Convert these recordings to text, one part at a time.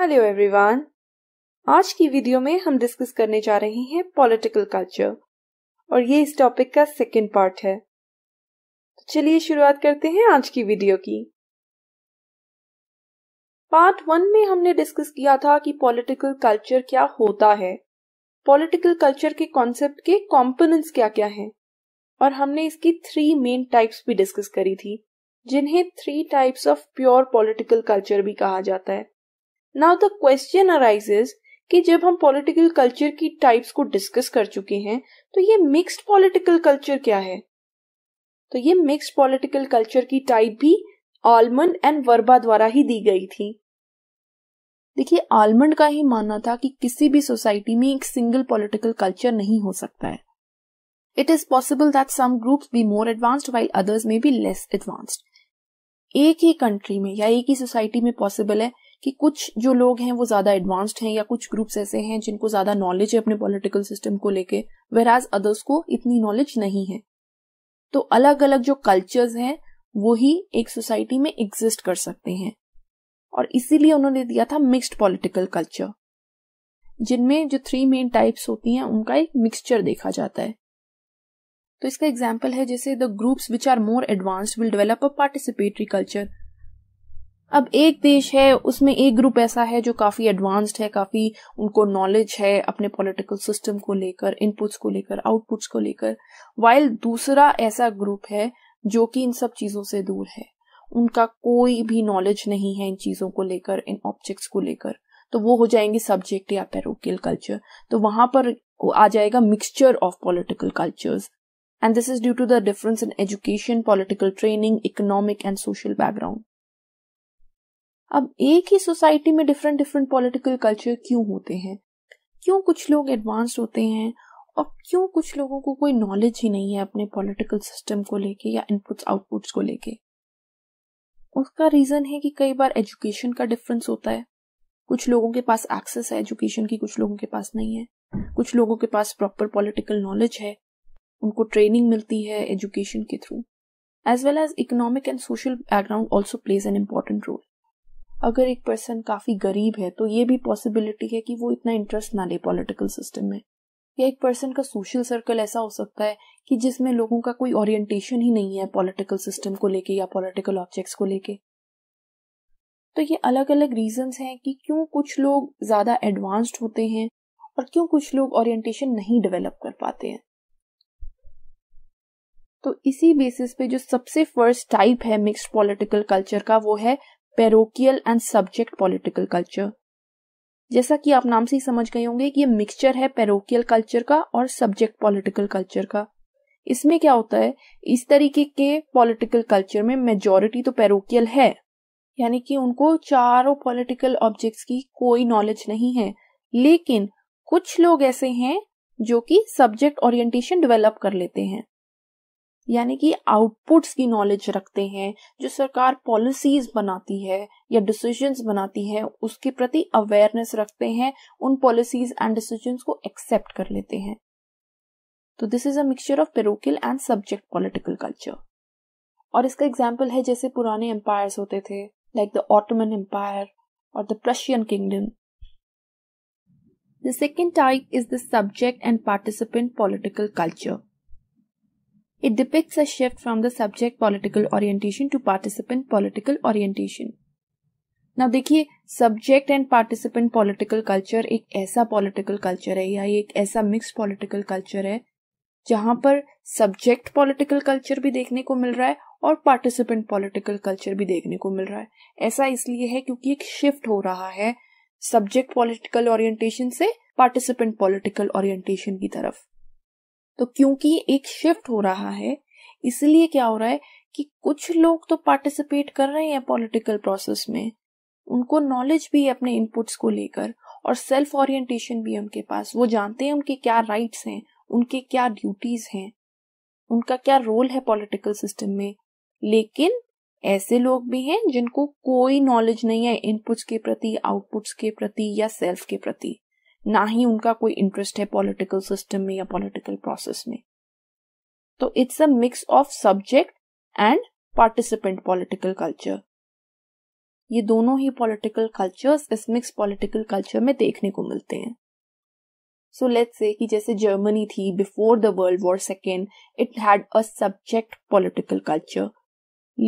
Hello everyone आज की video में हम डिस्कस करने जा रहे हैं पॉलिटिकल कल्चर और ये इस टॉपिक का सेकंड पार्ट है तो चलिए शुरुआत करते हैं आज की वीडियो की पार्ट वन में हमने डिस्कस किया था कि पॉलिटिकल कल्चर क्या होता है पॉलिटिकल कल्चर के कॉन्सेप्ट के कंपोनेंट्स क्या क्या हैं और हमने इसकी थ्री मेन टाइप्स भी डिस्कस करी थी जिन्हें three types of pure political culture भी कहा जाता है नाउ द क्वेश्चन अराइजेज कि जब हम पॉलिटिकल कल्चर की टाइप्स को डिस्कस कर चुके हैं तो ये मिक्स्ड पॉलिटिकल कल्चर क्या है तो ये मिक्स्ड पॉलिटिकल कल्चर की टाइप भी आलमंड एंड वर्बा द्वारा ही दी गई थी देखिए आलमंड का ही मानना था कि किसी भी सोसाइटी में एक सिंगल पॉलिटिकल कल्चर नहीं हो सकता है it is possible that some groups be more advanced while others may be less advanced एक ही कंट्री में या एक ही सोसाइटी में पॉसिबल है कि कुछ जो लोग हैं वो ज्यादा एडवांस्ड हैं या कुछ ग्रुप्स ऐसे हैं जिनको ज्यादा नॉलेज है अपने पॉलिटिकल सिस्टम को लेके वेर एज अदर्स को इतनी नॉलेज नहीं है तो अलग अलग जो कल्चर्स हैं वो ही एक सोसाइटी में एग्जिस्ट कर सकते हैं और इसीलिए उन्होंने दिया था मिक्स्ड पॉलिटिकल कल्चर जिनमें जो थ्री मेन टाइप्स होती हैं उनका एक मिक्सचर देखा जाता है तो इसका एग्जाम्पल है जैसे the groups which are more advanced will develop a participatory culture अब एक देश है उसमें एक ग्रुप ऐसा है जो काफी एडवांस्ड है काफी उनको नॉलेज है अपने पॉलिटिकल सिस्टम को लेकर इनपुट्स को लेकर आउटपुट्स को लेकर वाइल दूसरा ऐसा ग्रुप है जो कि इन सब चीजों से दूर है उनका कोई भी नॉलेज नहीं है इन चीजों को लेकर इन ऑब्जेक्ट्स को लेकर तो वो हो जाएंगे सब्जेक्ट या पेरोकियल कल्चर तो वहां पर आ जाएगा mixture of political cultures and this is due to the difference in education political training economic and social background अब एक ही सोसाइटी में डिफरेंट डिफरेंट पॉलिटिकल कल्चर क्यों होते हैं क्यों कुछ लोग एडवांस होते हैं और क्यों कुछ लोगों को कोई नॉलेज ही नहीं है अपने पॉलिटिकल सिस्टम को लेके या इनपुट्स आउटपुट्स को लेके उसका रीजन है कि कई बार एजुकेशन का डिफरेंस होता है कुछ लोगों के पास एक्सेस है एजुकेशन की कुछ लोगों के पास नहीं है कुछ लोगों के पास प्रॉपर पॉलिटिकल नॉलेज है उनको ट्रेनिंग मिलती है एजुकेशन के through as well as economic and social background also plays an important role अगर एक पर्सन काफ़ी गरीब है तो ये भी पॉसिबिलिटी है कि वो इतना इंटरेस्ट ना ले पॉलिटिकल सिस्टम में या एक पर्सन का सोशल सर्कल ऐसा हो सकता है कि जिसमें लोगों का कोई ओरिएंटेशन ही नहीं है पॉलिटिकल सिस्टम को लेके या पॉलिटिकल ऑब्जेक्ट्स को लेके तो ये अलग अलग रीजंस हैं कि क्यों कुछ लोग ज़्यादा एडवांस्ड होते हैं और क्यों कुछ लोग ओरिएंटेशन नहीं डेवलप कर पाते हैं तो इसी बेसिस पे जो सबसे फर्स्ट टाइप है मिक्स्ड पॉलिटिकल कल्चर का वो है parochial and subject political culture जैसा कि आप नाम से ही समझ गए होंगे कि ये मिक्सचर है पेरोकियल कल्चर का और सब्जेक्ट पॉलिटिकल कल्चर का इसमें क्या होता है इस तरीके के पॉलिटिकल कल्चर में मेजोरिटी तो पेरोकियल है यानी कि उनको चारों पॉलिटिकल ऑब्जेक्ट्स की कोई नॉलेज नहीं है लेकिन कुछ लोग ऐसे हैं जो कि सब्जेक्ट ओरिएंटेशन डेवलप कर लेते हैं यानी कि आउटपुट्स की नॉलेज रखते हैं जो सरकार पॉलिसीज बनाती है या डिसीजंस बनाती है उसके प्रति अवेयरनेस रखते हैं उन पॉलिसीज एंड डिसीजंस को एक्सेप्ट कर लेते हैं तो this is a mixture of parochial and subject political culture और इसका एग्जाम्पल है जैसे पुराने एम्पायर्स होते थे लाइक द ऑटोमन एम्पायर और the Prussian kingdom the second type is the subject and participant political culture It depicts a shift from the subject political orientation to participant political orientation. ना देखिए subject and participant political culture एक ऐसा political culture है या एक ऐसा mix political culture है जहां पर सब्जेक्ट पॉलिटिकल कल्चर भी देखने को मिल रहा है और पार्टिसिपेंट पॉलिटिकल कल्चर भी देखने को मिल रहा है ऐसा इसलिए है क्योंकि एक शिफ्ट हो रहा है सब्जेक्ट पॉलिटिकल ओरिएंटेशन से पार्टिसिपेंट पॉलिटिकल ओरिएंटेशन की तरफ तो क्योंकि एक शिफ्ट हो रहा है इसलिए क्या हो रहा है कि कुछ लोग तो पार्टिसिपेट कर रहे हैं पॉलिटिकल प्रोसेस में उनको नॉलेज भी है अपने इनपुट्स को लेकर और सेल्फ ओरिएंटेशन भी उनके पास वो जानते हैं उनके क्या राइट्स हैं उनके क्या ड्यूटीज हैं उनका क्या रोल है पॉलिटिकल सिस्टम में लेकिन ऐसे लोग भी हैं जिनको कोई नॉलेज नहीं है इनपुट्स के प्रति आउटपुट्स के प्रति या सेल्फ के प्रति ना ही उनका कोई इंटरेस्ट है पॉलिटिकल सिस्टम में या पॉलिटिकल प्रोसेस में तो it's a mix of subject and participant political culture ये दोनों ही पॉलिटिकल कल्चर्स इस मिक्स पॉलिटिकल कल्चर में देखने को मिलते हैं सो लेट्स से कि जैसे जर्मनी थी before the world war second it had a subject political culture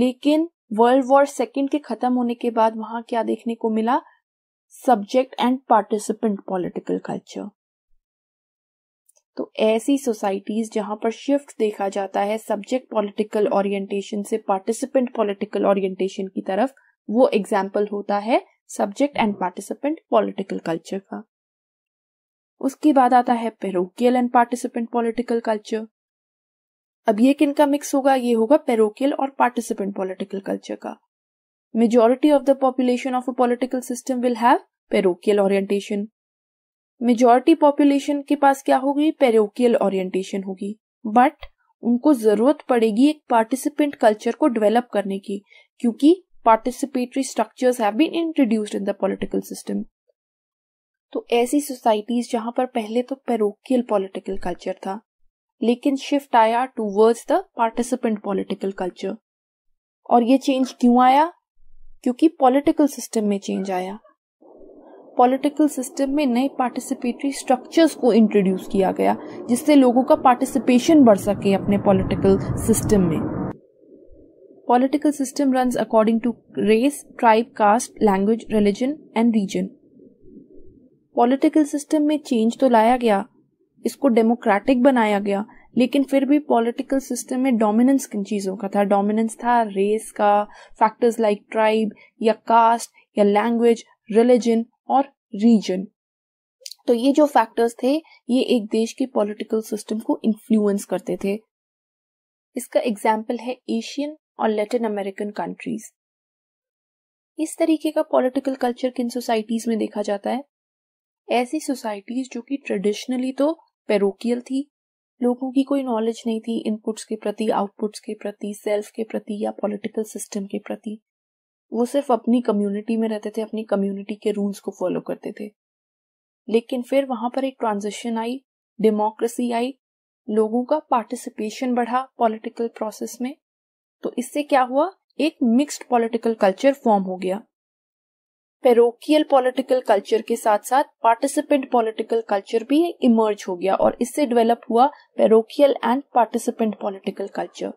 लेकिन वर्ल्ड वॉर सेकेंड के खत्म होने के बाद वहां क्या देखने को मिला subject and participant political culture तो ऐसी सोसाइटीज जहां पर शिफ्ट देखा जाता है सब्जेक्ट पॉलिटिकल ओरिएंटेशन से पार्टिसिपेंट पॉलिटिकल ओरिएंटेशन की तरफ वो एग्जाम्पल होता है subject and participant political culture का उसके बाद आता है parochial and participant political culture अब ये किन का मिक्स होगा ये होगा पेरोकियल और पार्टिसिपेंट पॉलिटिकल कल्चर का Majority of the population of a political system will have parochial orientation. Majority population के पास क्या होगी पेरोकियल ओरिएंटेशन होगी बट उनको जरूरत पड़ेगी एक पार्टिसिपेंट कल्चर को डेवलप करने की क्योंकि participatory structure have introduced in the political system तो ऐसी सोसाइटीज जहां पर पहले तो पेरोकियल पॉलिटिकल कल्चर था लेकिन शिफ्ट आया towards the participant political culture और ये चेंज क्यों आया क्योंकि पॉलिटिकल सिस्टम में चेंज आया पॉलिटिकल सिस्टम में नए पार्टिसिपेटरी स्ट्रक्चर्स को इंट्रोड्यूस किया गया जिससे लोगों का पार्टिसिपेशन बढ़ सके अपने पॉलिटिकल सिस्टम में political system run according to race tribe caste language religion and region political system में चेंज तो लाया गया इसको डेमोक्रेटिक बनाया गया लेकिन फिर भी पॉलिटिकल सिस्टम में डोमिनेंस किन चीज़ों का था डोमिनेंस था रेस का फैक्टर्स लाइक ट्राइब या कास्ट या लैंग्वेज रिलीजन और रीजन तो ये जो फैक्टर्स थे ये एक देश के पॉलिटिकल सिस्टम को इन्फ्लुएंस करते थे इसका एग्जाम्पल है एशियन और लेटिन अमेरिकन कंट्रीज इस तरीके का पॉलिटिकल कल्चर किन सोसाइटीज में देखा जाता है ऐसी सोसाइटीज जो कि ट्रेडिशनली तो पेरोकियल थी लोगों की कोई नॉलेज नहीं थी इनपुट्स के प्रति आउटपुट्स के प्रति सेल्फ के प्रति या पॉलिटिकल सिस्टम के प्रति वो सिर्फ अपनी कम्युनिटी में रहते थे अपनी कम्युनिटी के रूल्स को फॉलो करते थे लेकिन फिर वहां पर एक ट्रांजिशन आई डेमोक्रेसी आई लोगों का पार्टिसिपेशन बढ़ा पॉलिटिकल प्रोसेस में तो इससे क्या हुआ एक मिक्स्ड पॉलिटिकल कल्चर फॉर्म हो गया पेरोकियल पॉलिटिकल कल्चर के साथ साथ पार्टिसिपेंट पॉलिटिकल कल्चर भी इमर्ज हो गया और इससे डेवलप हुआ parochial and participant political culture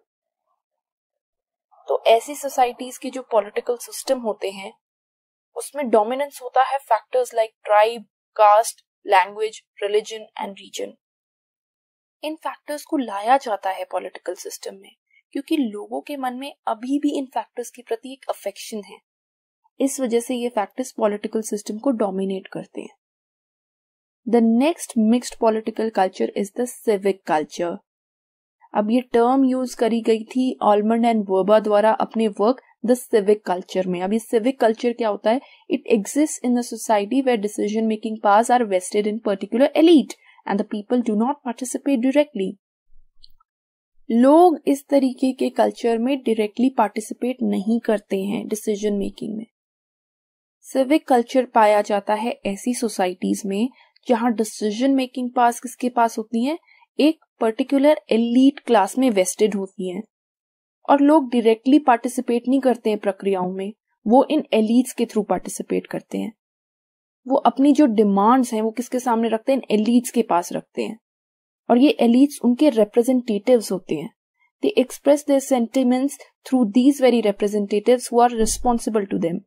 तो ऐसी सोसाइटीज के जो पॉलिटिकल सिस्टम होते हैं उसमें डोमिनेंस होता है factors like tribe caste language religion and region इन फैक्टर्स को लाया जाता है पॉलिटिकल सिस्टम में क्योंकि लोगों के मन में अभी भी इन फैक्टर्स के प्रति एक अफेक्शन है इस वजह से ये फैक्टर्स पॉलिटिकल सिस्टम को डोमिनेट करते हैं the next mixed political culture is the civic culture अब ये टर्म यूज करी गई थी ऑलमंड एंड वर्बा द्वारा अपने वर्क द सिविक कल्चर में अब ये सिविक कल्चर क्या होता है it exist in the society where decision making powers are vested in particular elite and the people do not participate directly लोग इस तरीके के कल्चर में डायरेक्टली पार्टिसिपेट नहीं करते हैं डिसीजन मेकिंग में सिविक कल्चर पाया जाता है ऐसी सोसाइटीज में जहां डिसीजन मेकिंग पास किसके पास होती है एक पर्टिकुलर एलीट क्लास में वेस्टेड होती है और लोग डायरेक्टली पार्टिसिपेट नहीं करते हैं प्रक्रियाओं में वो इन एलीट्स के थ्रू पार्टिसिपेट करते हैं वो अपनी जो डिमांड्स हैं वो किसके सामने रखते हैं एलीट्स के पास रखते हैं और ये एलीट्स उनके रिप्रेजेंटेटिव होते हैं they express their sentiments through these very representative who are responsible to them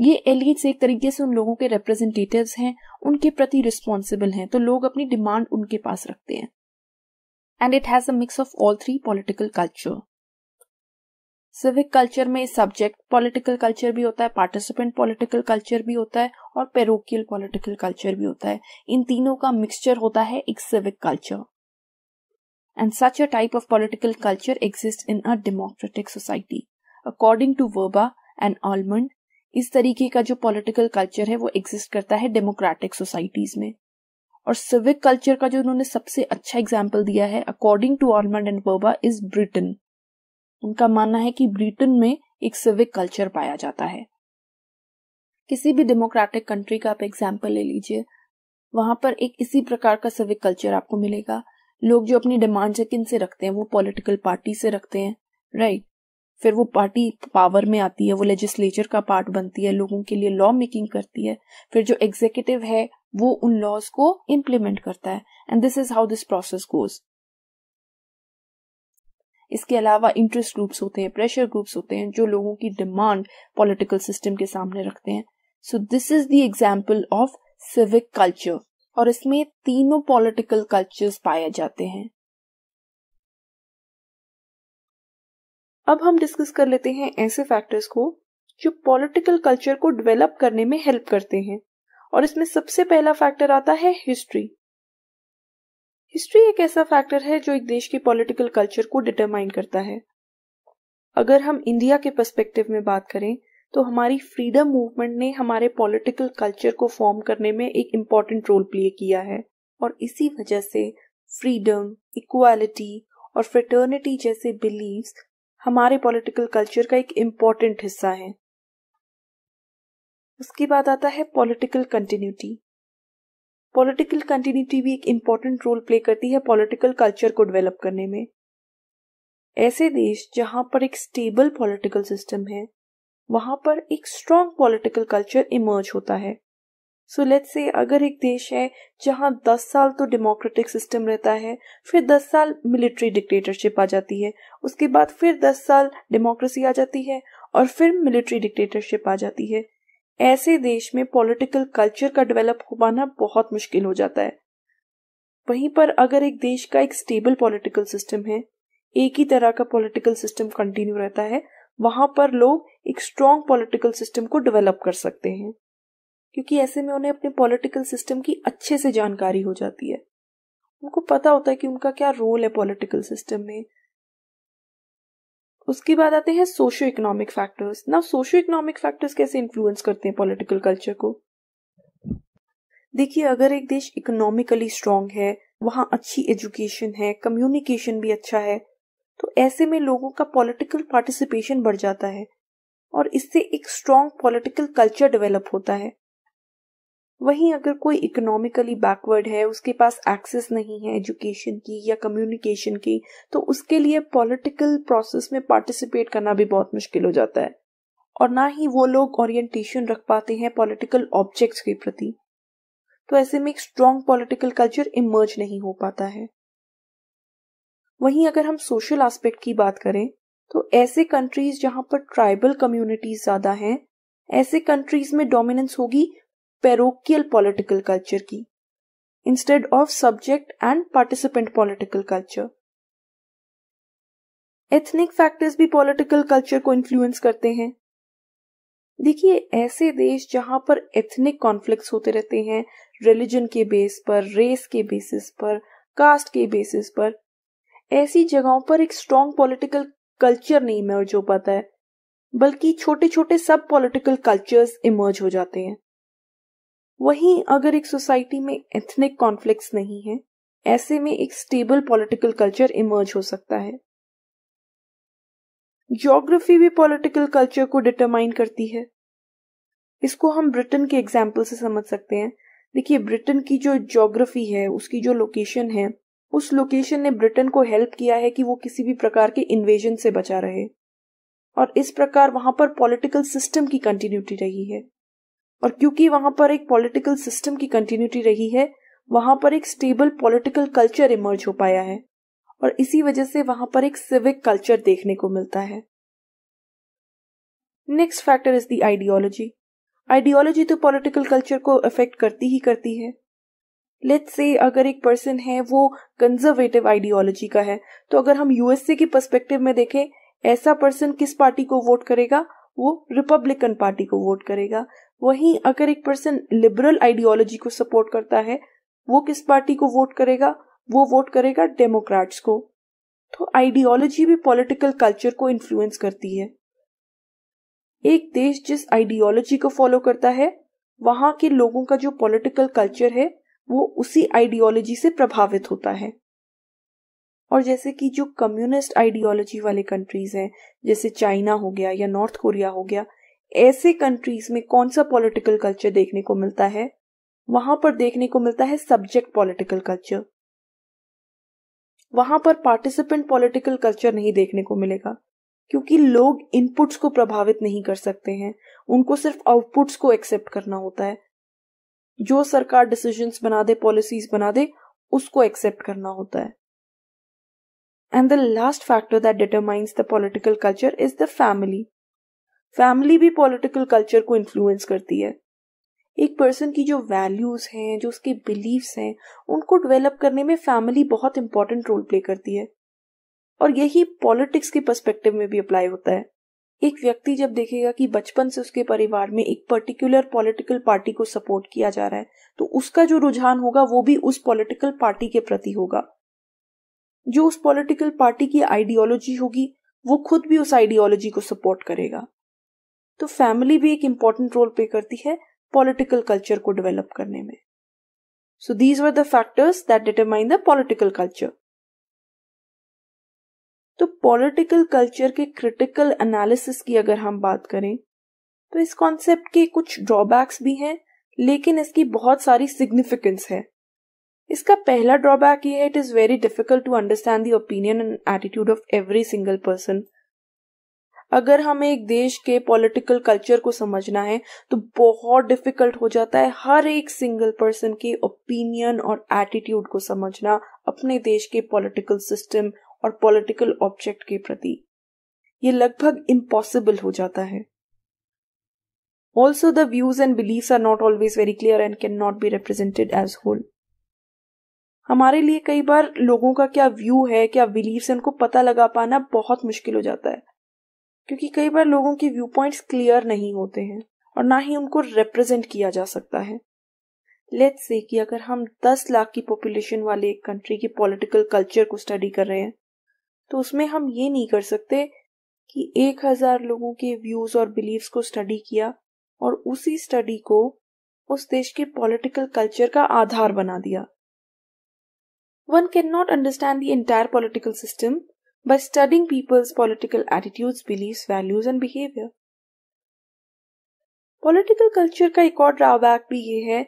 ये एलियट्स एक तरीके से उन लोगों के रिप्रेजेंटेटिव्स हैं उनके प्रति रिस्पॉन्सिबल हैं तो लोग अपनी डिमांड उनके पास रखते हैं and it has mix of all three political culture civic culture में सब्जेक्ट पॉलिटिकल कल्चर भी होता है पार्टिसिपेंट पॉलिटिकल कल्चर भी होता है और पेरोकियल पॉलिटिकल कल्चर भी होता है इन तीनों का मिक्सचर होता है एक civic culture and such a type of political culture exist in a democratic society according to Verba and Almond इस तरीके का जो पॉलिटिकल कल्चर है वो एग्जिस्ट करता है डेमोक्रेटिक सोसाइटीज में और सिविक कल्चर का जो उन्होंने सबसे अच्छा एग्जाम्पल दिया है according to Almond and Verba is Britain उनका मानना है कि ब्रिटेन में एक सिविक कल्चर पाया जाता है किसी भी डेमोक्रेटिक कंट्री का आप एग्जाम्पल ले लीजिए वहां पर एक इसी प्रकार का सिविक कल्चर आपको मिलेगा लोग जो अपनी डिमांड किन से रखते हैं वो पॉलिटिकल पार्टी से रखते हैं राइट फिर वो पार्टी पावर में आती है वो लेजिस्लेचर का पार्ट बनती है लोगों के लिए लॉ मेकिंग करती है फिर जो एग्जीक्यूटिव है वो उन लॉज को इम्प्लीमेंट करता है and this is how this process goes इसके अलावा इंटरेस्ट ग्रुप्स होते हैं प्रेशर ग्रुप्स होते हैं जो लोगों की डिमांड पॉलिटिकल सिस्टम के सामने रखते हैं so this is the example of civic culture और इसमें तीनों पॉलिटिकल कल्चर्स पाए जाते हैं अब हम डिस्कस कर लेते हैं ऐसे फैक्टर्स को जो पॉलिटिकल कल्चर को डेवलप करने में हेल्प करते हैं और इसमें सबसे पहला फैक्टर आता है हिस्ट्री हिस्ट्री एक ऐसा फैक्टर है जो एक देश के पॉलिटिकल कल्चर को डिटरमाइन करता है अगर हम इंडिया के पर्सपेक्टिव में बात करें तो हमारी फ्रीडम मूवमेंट ने हमारे पॉलिटिकल कल्चर को फॉर्म करने में एक इम्पॉर्टेंट रोल प्ले किया है और इसी वजह से फ्रीडम इक्वालिटी और फ्रेटर्निटी जैसे बिलीव्स हमारे पॉलिटिकल कल्चर का एक इम्पॉर्टेंट हिस्सा है उसके बाद आता है पॉलिटिकल कंटिन्यूटी पॉलिटिकल कंटिन्यूटी भी एक इम्पॉर्टेंट रोल प्ले करती है पॉलिटिकल कल्चर को डेवलप करने में ऐसे देश जहां पर एक स्टेबल पॉलिटिकल सिस्टम है वहां पर एक स्ट्रांग पॉलिटिकल कल्चर इमर्ज होता है सो लेट्स से अगर एक देश है जहाँ दस साल तो डेमोक्रेटिक सिस्टम रहता है फिर दस साल मिलिट्री डिक्टेटरशिप आ जाती है उसके बाद फिर दस साल डेमोक्रेसी आ जाती है और फिर मिलिट्री डिक्टेटरशिप आ जाती है ऐसे देश में पॉलिटिकल कल्चर का डेवलप हो पाना बहुत मुश्किल हो जाता है वहीं पर अगर एक देश का एक स्टेबल पॉलिटिकल सिस्टम है एक ही तरह का पॉलिटिकल सिस्टम कंटिन्यू रहता है वहां पर लोग एक स्ट्रांग पॉलिटिकल सिस्टम को डेवलप कर सकते हैं क्योंकि ऐसे में उन्हें अपने पॉलिटिकल सिस्टम की अच्छे से जानकारी हो जाती है उनको पता होता है कि उनका क्या रोल है पॉलिटिकल सिस्टम में उसके बाद आते हैं सोशो इकोनॉमिक फैक्टर्स ना सोशो इकोनॉमिक फैक्टर्स कैसे इन्फ्लुएंस करते हैं पॉलिटिकल कल्चर को देखिए अगर एक देश इकोनॉमिकली स्ट्रांग है वहां अच्छी एजुकेशन है कम्युनिकेशन भी अच्छा है तो ऐसे में लोगों का पॉलिटिकल पार्टिसिपेशन बढ़ जाता है और इससे एक स्ट्रांग पॉलिटिकल कल्चर डेवलप होता है वहीं अगर कोई इकोनॉमिकली बैकवर्ड है उसके पास एक्सेस नहीं है एजुकेशन की या कम्युनिकेशन की तो उसके लिए पॉलिटिकल प्रोसेस में पार्टिसिपेट करना भी बहुत मुश्किल हो जाता है और ना ही वो लोग ओरिएंटेशन रख पाते हैं पॉलिटिकल ऑब्जेक्ट्स के प्रति तो ऐसे में एक स्ट्रांग पॉलिटिकल कल्चर इमर्ज नहीं हो पाता है वहीं अगर हम सोशल एस्पेक्ट की बात करें तो ऐसे कंट्रीज जहां पर ट्राइबल कम्युनिटीज ज्यादा हैं ऐसे कंट्रीज में डोमिनेंस होगी पेरोकियल पॉलिटिकल कल्चर की instead of subject and participant political culture ethnic factors भी पॉलिटिकल कल्चर को इन्फ्लुएंस करते हैं देखिए ऐसे देश जहां पर एथनिक कॉन्फ्लिक्ट्स होते रहते हैं रिलीजन के बेस पर रेस के बेसिस पर कास्ट के बेसिस पर ऐसी जगहों पर एक स्ट्रॉन्ग पॉलिटिकल कल्चर नहीं इमर्ज हो पाता है बल्कि छोटे छोटे सब पॉलिटिकल कल्चर्स इमर्ज हो जाते हैं वहीं अगर एक सोसाइटी में एथनिक कॉन्फ्लिक्ट्स नहीं है ऐसे में एक स्टेबल पॉलिटिकल कल्चर इमर्ज हो सकता है ज्योग्राफी भी पॉलिटिकल कल्चर को डिटरमाइन करती है इसको हम ब्रिटेन के एग्जाम्पल से समझ सकते हैं देखिए ब्रिटेन की जो ज्योग्राफी है उसकी जो लोकेशन है उस लोकेशन ने ब्रिटेन को हेल्प किया है कि वो किसी भी प्रकार के इन्वेजन से बचा रहे और इस प्रकार वहां पर पॉलिटिकल सिस्टम की कंटिन्यूटी रही है और क्योंकि वहां पर एक पॉलिटिकल सिस्टम की कंटिन्यूटी रही है वहां पर एक स्टेबल पॉलिटिकल कल्चर इमर्ज हो पाया है और इसी वजह से वहां पर एक सिविक कल्चर देखने को मिलता है next factor is the ideology ideology तो पॉलिटिकल कल्चर को अफेक्ट करती ही करती है लेट्स से अगर एक पर्सन है वो कंजर्वेटिव आइडियोलॉजी का है तो अगर हम यूएसए के पर्सपेक्टिव में देखें ऐसा पर्सन किस पार्टी को वोट करेगा वो रिपब्लिकन पार्टी को वोट करेगा वहीं अगर एक पर्सन लिबरल आइडियोलॉजी को सपोर्ट करता है वो किस पार्टी को वोट करेगा वो वोट करेगा डेमोक्रेट्स को तो आइडियोलॉजी भी पॉलिटिकल कल्चर को इन्फ्लुएंस करती है एक देश जिस आइडियोलॉजी को फॉलो करता है वहां के लोगों का जो पॉलिटिकल कल्चर है वो उसी आइडियोलॉजी से प्रभावित होता है और जैसे कि जो कम्युनिस्ट आइडियोलॉजी वाले कंट्रीज हैं जैसे चाइना हो गया या नॉर्थ कोरिया हो गया ऐसे कंट्रीज में कौन सा पॉलिटिकल कल्चर देखने को मिलता है वहां पर देखने को मिलता है सब्जेक्ट पॉलिटिकल कल्चर वहां पर पार्टिसिपेंट पॉलिटिकल कल्चर नहीं देखने को मिलेगा क्योंकि लोग इनपुट्स को प्रभावित नहीं कर सकते हैं उनको सिर्फ आउटपुट्स को एक्सेप्ट करना होता है जो सरकार डिसीजंस बना दे पॉलिसीज बना दे उसको एक्सेप्ट करना होता है and the last factor that determines the political culture is the family family भी पॉलिटिकल कल्चर को इन्फ्लुएंस करती है एक पर्सन की जो वैल्यूज हैं जो उसके बिलीव्स हैं उनको डेवलप करने में फैमिली बहुत इंपॉर्टेंट रोल प्ले करती है और यही पॉलिटिक्स के पर्सपेक्टिव में भी अप्लाई होता है एक व्यक्ति जब देखेगा कि बचपन से उसके परिवार में एक पर्टिकुलर पॉलिटिकल पार्टी को सपोर्ट किया जा रहा है तो उसका जो रुझान होगा वो भी उस पॉलिटिकल पार्टी के प्रति होगा जो उस पॉलिटिकल पार्टी की आइडियोलॉजी होगी वो खुद भी उस आइडियोलॉजी को सपोर्ट करेगा तो फैमिली भी एक इम्पॉर्टेंट रोल प्ले करती है पॉलिटिकल कल्चर को डेवलप करने में so these were the factors that determine the political culture तो पॉलिटिकल कल्चर के क्रिटिकल एनालिसिस की अगर हम बात करें तो इस कॉन्सेप्ट के कुछ ड्रॉबैक्स भी हैं लेकिन इसकी बहुत सारी सिग्निफिकेंस है इसका पहला ड्रॉबैक ये है it is very difficult to understand the opinion and attitude of every single person अगर हमें एक देश के पॉलिटिकल कल्चर को समझना है तो बहुत डिफिकल्ट हो जाता है हर एक सिंगल पर्सन की ओपिनियन और एटीट्यूड को समझना अपने देश के पॉलिटिकल सिस्टम और पॉलिटिकल ऑब्जेक्ट के प्रति ये लगभग इम्पॉसिबल हो जाता है also the views and belief are not always very clear and can not be represented as whole हमारे लिए कई बार लोगों का क्या व्यू है क्या बिलीव है उनको पता लगा पाना बहुत मुश्किल हो जाता है क्योंकि कई बार लोगों के व्यू पॉइंट क्लियर नहीं होते हैं और ना ही उनको रिप्रेजेंट किया जा सकता है लेट्स से कि अगर हम 10 लाख की पॉपुलेशन वाले एक कंट्री के पॉलिटिकल कल्चर को स्टडी कर रहे हैं तो उसमें हम ये नहीं कर सकते कि एक हजार लोगों के व्यूज और बिलीव्स को स्टडी किया और उसी स्टडी को उस देश के पॉलिटिकल कल्चर का आधार बना दिया one can not understand the entire political system by studying people's political attitudes, beliefs, values, and behavior. Political culture का एक और ड्रॉबैक भी ये है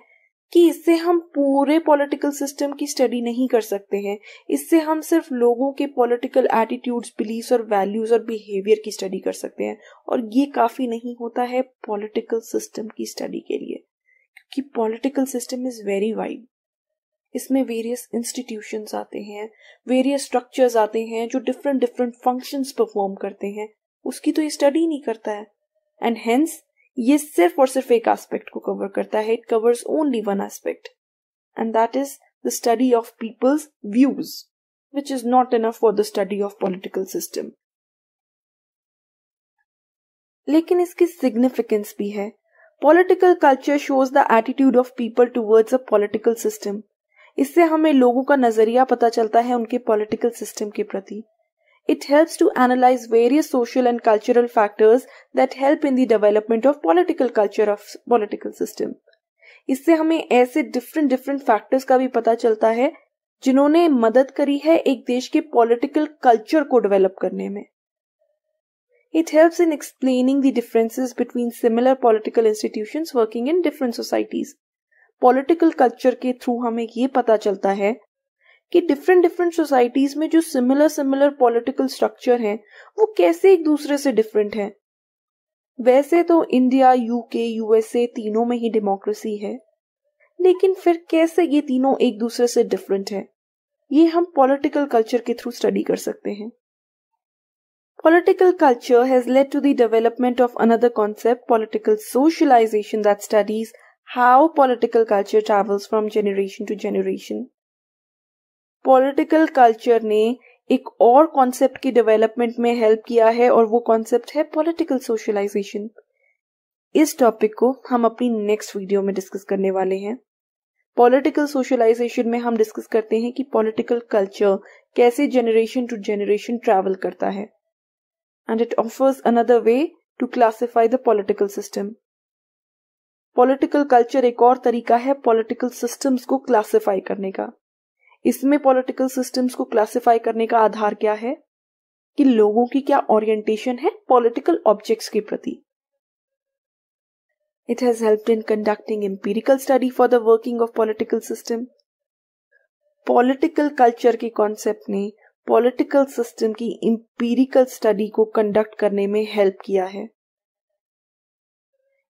कि इससे हम पूरे पॉलिटिकल सिस्टम की स्टडी नहीं कर सकते हैं इससे हम सिर्फ लोगों के पॉलिटिकल एटीट्यूड्स बिलीव्स और वैल्यूज और बिहेवियर की स्टडी कर सकते हैं और ये काफी नहीं होता है पॉलिटिकल सिस्टम की स्टडी के लिए क्योंकि political system is very wide इसमें वेरियस इंस्टीट्यूशन आते हैं वेरियस स्ट्रक्चर्स आते हैं जो डिफरेंट डिफरेंट फंक्शन परफॉर्म करते हैं उसकी तो ये स्टडी नहीं करता है एंड हेंस ये सिर्फ और सिर्फ एक एस्पेक्ट को कवर करता है it covers only one aspect and that is the study of people's views which is not enough for the study of political system लेकिन इसकी सिग्निफिकेंस भी है political culture shows the attitude of people towards a political system इससे हमें लोगों का नजरिया पता चलता है उनके पॉलिटिकल सिस्टम के प्रति it helps to analyse various social and cultural factors that help in the development of political culture of political system इससे हमें ऐसे डिफरेंट डिफरेंट फैक्टर्स का भी पता चलता है जिन्होंने मदद करी है एक देश के पॉलिटिकल कल्चर को डेवलप करने में it helps in explaining the differences between similar political institutions working in different societies political culture के थ्रू हमें ये पता चलता है कि डिफरेंट डिफरेंट सोसाइटीज में जो सिमिलर सिमिलर पॉलिटिकल स्ट्रक्चर हैं वो कैसे एक दूसरे से डिफरेंट हैं वैसे तो इंडिया यूके यूएसए तीनों में ही डेमोक्रेसी है लेकिन फिर कैसे ये तीनों एक दूसरे से डिफरेंट है ये हम पॉलिटिकल कल्चर के थ्रू स्टडी कर सकते हैं political culture has led to the development of another concept political socialisation that studies how political culture travels from generation to generation political culture ने एक और कॉन्सेप्ट की development में हेल्प किया है और वो कॉन्सेप्ट है political socialization इस टॉपिक को हम अपनी नेक्स्ट वीडियो में डिस्कस करने वाले हैं पॉलिटिकल सोशलाइजेशन में हम डिस्कस करते हैं कि पॉलिटिकल कल्चर कैसे जेनरेशन टू जेनरेशन ट्रैवल करता है and it offers another way to classify the political system political culture एक और तरीका है पॉलिटिकल सिस्टम्स को क्लासिफाई करने का इसमें पॉलिटिकल सिस्टम्स को क्लासिफाई करने का आधार क्या है कि लोगों की क्या ओरिएंटेशन है पॉलिटिकल ऑब्जेक्ट्स के प्रति it has help in conducting empirical study for the working of political system political culture के कॉन्सेप्ट ने पॉलिटिकल सिस्टम की इम्पीरिकल स्टडी को कंडक्ट करने में हेल्प किया है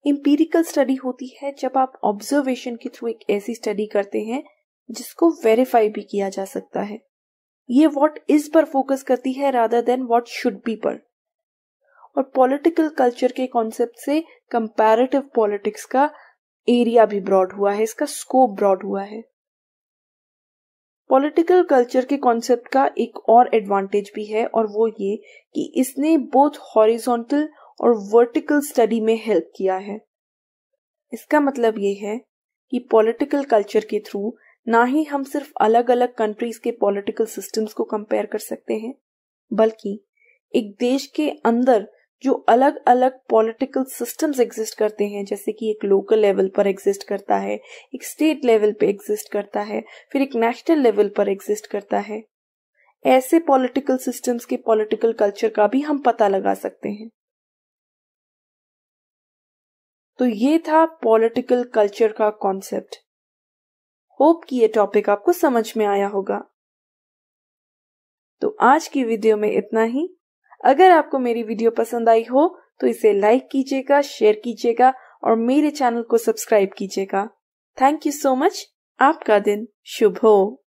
इम्पीरिकल स्टडी होती है जब आप ऑब्जर्वेशन के थ्रू एक ऐसी स्टडी करते हैं जिसको वेरीफाई भी किया जा सकता है ये वॉट इज पर फोकस करती है rather than what should be पर और पॉलिटिकल कल्चर के कॉन्सेप्ट से कंपैरेटिव पॉलिटिक्स का एरिया भी ब्रॉड हुआ है इसका स्कोप ब्रॉड हुआ है पॉलिटिकल कल्चर के कॉन्सेप्ट का एक और एडवांटेज भी है और वो ये कि इसने बोथ हॉरिजॉन्टल और वर्टिकल स्टडी में हेल्प किया है इसका मतलब ये है कि पॉलिटिकल कल्चर के थ्रू ना ही हम सिर्फ अलग अलग कंट्रीज के पॉलिटिकल सिस्टम्स को कंपेयर कर सकते हैं बल्कि एक देश के अंदर जो अलग अलग पॉलिटिकल सिस्टम्स एग्जिस्ट करते हैं जैसे कि एक लोकल लेवल पर एग्जिस्ट करता है एक स्टेट लेवल पे एग्जिस्ट करता है फिर एक नेशनल लेवल पर एग्जिस्ट करता है ऐसे पॉलिटिकल सिस्टम्स के पॉलिटिकल कल्चर का भी हम पता लगा सकते हैं तो ये था पॉलिटिकल कल्चर का कॉन्सेप्ट होप कि ये टॉपिक आपको समझ में आया होगा तो आज की वीडियो में इतना ही अगर आपको मेरी वीडियो पसंद आई हो तो इसे लाइक कीजिएगा शेयर कीजिएगा और मेरे चैनल को सब्सक्राइब कीजिएगा थैंक यू सो मच आपका दिन शुभ हो